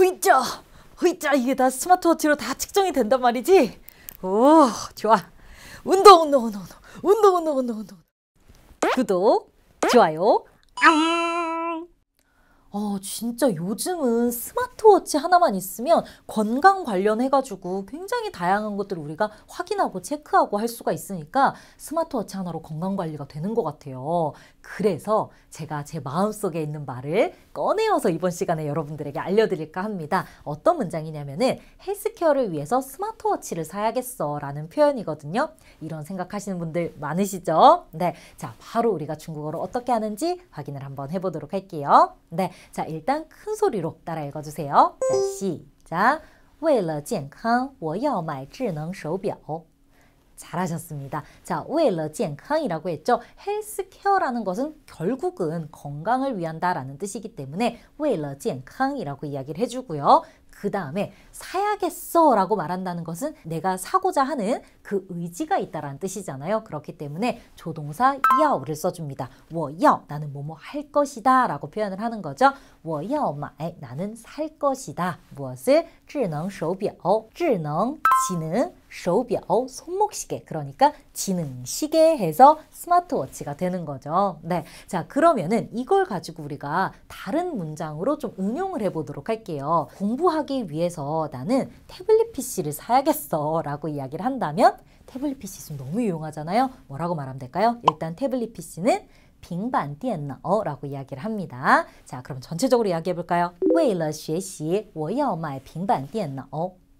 으이짜 으이짜 이게 다 스마트워치로 다 측정이 된단 말이지 오 좋아 운동 운동 운동 운동 운동 운동 운동 구독 좋아요 앙 음. 어, 진짜 요즘은 스마트워치 하나만 있으면 건강 관련해가지고 굉장히 다양한 것들을 우리가 확인하고 체크하고 할 수가 있으니까 스마트워치 하나로 건강 관리가 되는 것 같아요. 그래서 제가 제 마음속에 있는 말을 꺼내어서 이번 시간에 여러분들에게 알려드릴까 합니다. 어떤 문장이냐면은 헬스케어를 위해서 스마트워치를 사야겠어 라는 표현이거든요. 이런 생각하시는 분들 많으시죠? 네. 자, 바로 우리가 중국어로 어떻게 하는지 확인을 한번 해보도록 할게요. 네. 자, 일단 큰 소리로 따라 읽어주세요. 자, 시작. 为了健康,我要买智能手表. 잘하셨습니다. 자, 为了健康이라고 했죠. 헬스케어라는 것은 결국은 건강을 위한다라는 뜻이기 때문에 为了健康이라고 이야기를 해주고요. 그 다음에 사야겠어 라고 말한다는 것은 내가 사고자 하는 그 의지가 있다라는 뜻이잖아요. 그렇기 때문에 조동사 야오를 써줍니다. 워야 나는 뭐뭐 할 것이다 라고 표현을 하는 거죠. 워야买 나는 살 것이다. 무엇을? 智能手表,智能 지능 쇼手表, 손목시계, 그러니까 지능시계 해서 스마트워치가 되는 거죠. 네, 자 그러면은 이걸 가지고 우리가 다른 문장으로 좀 응용을 해보도록 할게요. 공부하기 위해서 나는 태블릿 PC를 사야겠어 라고 이야기를 한다면 태블릿 PC 지금 너무 유용하잖아요. 뭐라고 말하면 될까요? 일단 태블릿 PC는 빙반 띠엔너 라고 이야기를 합니다. 자 그럼 전체적으로 이야기해 볼까요? 为了学习我要买平板电脑